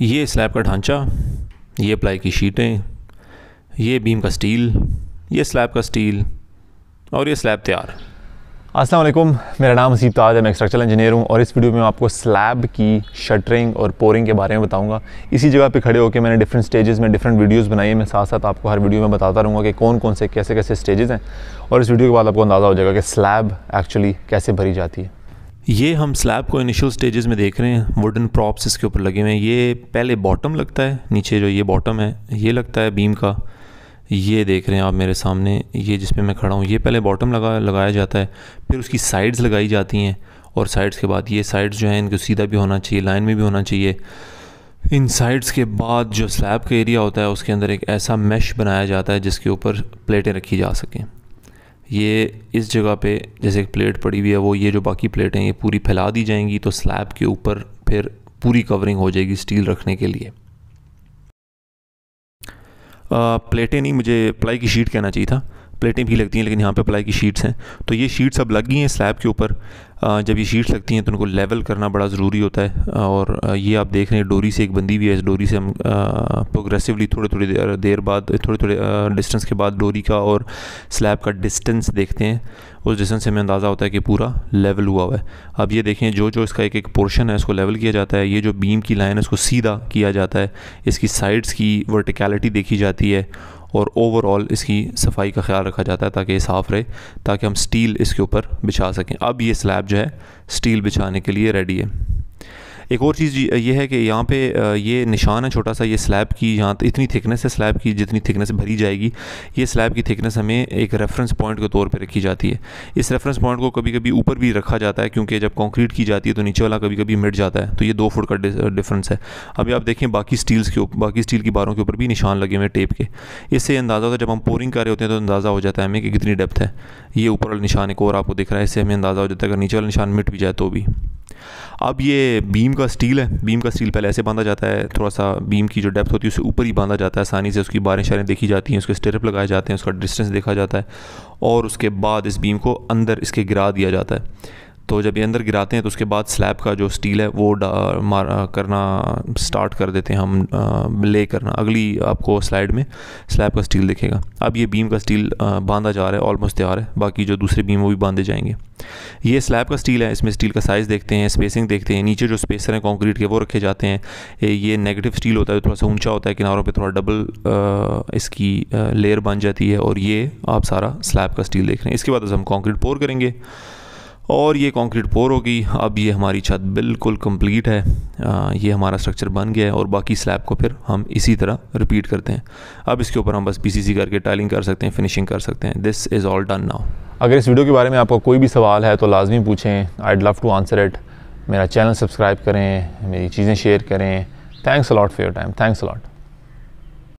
ये स्लैब का ढांचा ये प्लाई की शीटें ये बीम का स्टील ये स्लैब का स्टील और ये स्लैब तैयार असलम मेरा नाम हसीब ताज है मैं स्ट्रक्चरल इंजीनियर हूँ और इस वीडियो में आपको स्लैब की शटरिंग और पोरिंग के बारे में बताऊँगा इसी जगह पे खड़े होकर मैंने डिफरेंट स्टेजेस में डिफरेंट वीडियोस बनाई है मैं साथ साथ आपको हर वीडियो में बताता रहूँगा कि कौन कौन से कैसे कैसे स्टेजेस हैं और इस वीडियो के बाद आपको अंदाज़ा हो जाएगा कि स्लैब एक्चुअली कैसे भरी जाती है ये हम स्लैब को इनिशियल स्टेजेस में देख रहे हैं वुडन प्रॉप्स इसके ऊपर लगे हुए हैं ये पहले बॉटम लगता है नीचे जो ये बॉटम है ये लगता है बीम का ये देख रहे हैं आप मेरे सामने ये जिस पे मैं खड़ा हूँ ये पहले बॉटम लगा लगाया जाता है फिर उसकी साइड्स लगाई जाती हैं और साइड्स के बाद ये साइड्स जो हैं इनको सीधा भी होना चाहिए लाइन में भी होना चाहिए इन साइड्स के बाद जो स्लैब का एरिया होता है उसके अंदर एक ऐसा मैश बनाया जाता है जिसके ऊपर प्लेटें रखी जा सकें ये इस जगह पे जैसे एक प्लेट पड़ी हुई है वो ये जो बाकी प्लेटें ये पूरी फैला दी जाएंगी तो स्लैब के ऊपर फिर पूरी कवरिंग हो जाएगी स्टील रखने के लिए प्लेटें नहीं मुझे प्लाई की शीट कहना चाहिए था प्लेटें भी लगती हैं लेकिन यहाँ पे अप्लाई की शीट्स हैं तो ये शीट्स अब लग गई हैं स्लैब के ऊपर जब ये शीट्स लगती हैं तो उनको लेवल करना बड़ा ज़रूरी होता है और ये आप देख रहे हैं डोरी से एक बंदी भी है इस डोरी से हम प्रोग्रेसिवली थोड़े थोड़े देर, देर बाद थोड़े थोड़े डिस्टेंस के बाद डोरी का और स्लैब का डिस्टेंस देखते हैं उस डिस्टेंस से हमें अंदाज़ा होता है कि पूरा लेवल हुआ हुआ है अब ये देखें जो जो इसका एक एक पोर्शन है इसको लेवल किया जाता है ये जो बीम की लाइन है उसको सीधा किया जाता है इसकी साइड्स की वर्टिकलिटी देखी जाती है और ओवरऑल इसकी सफाई का ख्याल रखा जाता है ताकि ये साफ़ रहे ताकि हम स्टील इसके ऊपर बिछा सकें अब ये स्लैब जो है स्टील बिछाने के लिए रेडी है एक और चीज़ ये है कि यहाँ पे ये निशान है छोटा सा ये स्लैब की यहाँ इतनी थिकनेस है स्लैब की जितनी थिकनेस भरी जाएगी ये स्लैब की थिकनेस हमें एक रेफरेंस पॉइंट के तौर पर रखी जाती है इस रेफरेंस पॉइंट को कभी कभी ऊपर भी रखा जाता है क्योंकि जब कॉन्क्रीट की जाती है तो नीचे वाला कभी कभी मिट जाता है तो ये दो फुट का डिफरेंस है अभी आप देखें बाकी स्टील्स के बाकी स्टील की बारों के ऊपर भी निशान लगे हुए हैं टेप के इससे अंदाज़ा होता है जब हम पोरिंग कर रहे होते हैं तो अंदाज़ा हो जाता है हमें कि कितनी डेप्थ है ये ऊपर वाला निशान एक और आपको दिख रहा है इससे हमें अंदाज़ा हो जाता है अगर नीचे वाला निशान मिट भी जाए तो भी अब ये बीम का स्टील है बीम का स्टील पहले ऐसे बांधा जाता है थोड़ा सा बीम की जो डेप्थ होती है उसे ऊपर ही बांधा जाता है आसानी से उसकी बारें शारें देखी जाती हैं उसके स्टेप लगाए जाते हैं उसका डिस्टेंस देखा जाता है और उसके बाद इस बीम को अंदर इसके गिरा दिया जाता है तो जब ये अंदर गिराते हैं तो उसके बाद स्लैब का जो स्टील है वो मार करना स्टार्ट कर देते हैं हम ले करना अगली आपको स्लाइड में स्लैब का स्टील दिखेगा अब ये बीम का स्टील बांधा जा रहा है ऑलमोस्ट तैयार है बाकी जो दूसरे बीम वो भी बांधे जाएंगे ये स्लैब का स्टील है इसमें स्टील का साइज़ देखते हैं स्पेसिंग देखते हैं नीचे जो स्पेसर हैं कॉन्क्रीट के वो रखे जाते हैं ये नेगेटिव स्टील होता है तो थोड़ा सा ऊँचा होता है किनारों पर थोड़ा डबल इसकी लेयर बन जाती है और ये आप सारा स्लैब का स्टील देख रहे हैं इसके बाद हम कॉन्क्रीट पोर करेंगे और ये कंक्रीट पोर होगी अब ये हमारी छत बिल्कुल कंप्लीट है आ, ये हमारा स्ट्रक्चर बन गया है और बाकी स्लैब को फिर हम इसी तरह रिपीट करते हैं अब इसके ऊपर हम बस पीसीसी करके टाइलिंग कर सकते हैं फिनिशिंग कर सकते हैं this is all done now अगर इस वीडियो के बारे में आपको कोई भी सवाल है तो लाजमी पूछें I love to answer it मेरा चैनल सब्सक्राइब करें मेरी चीज़ें शेयर करें thanks a lot for your time thanks allot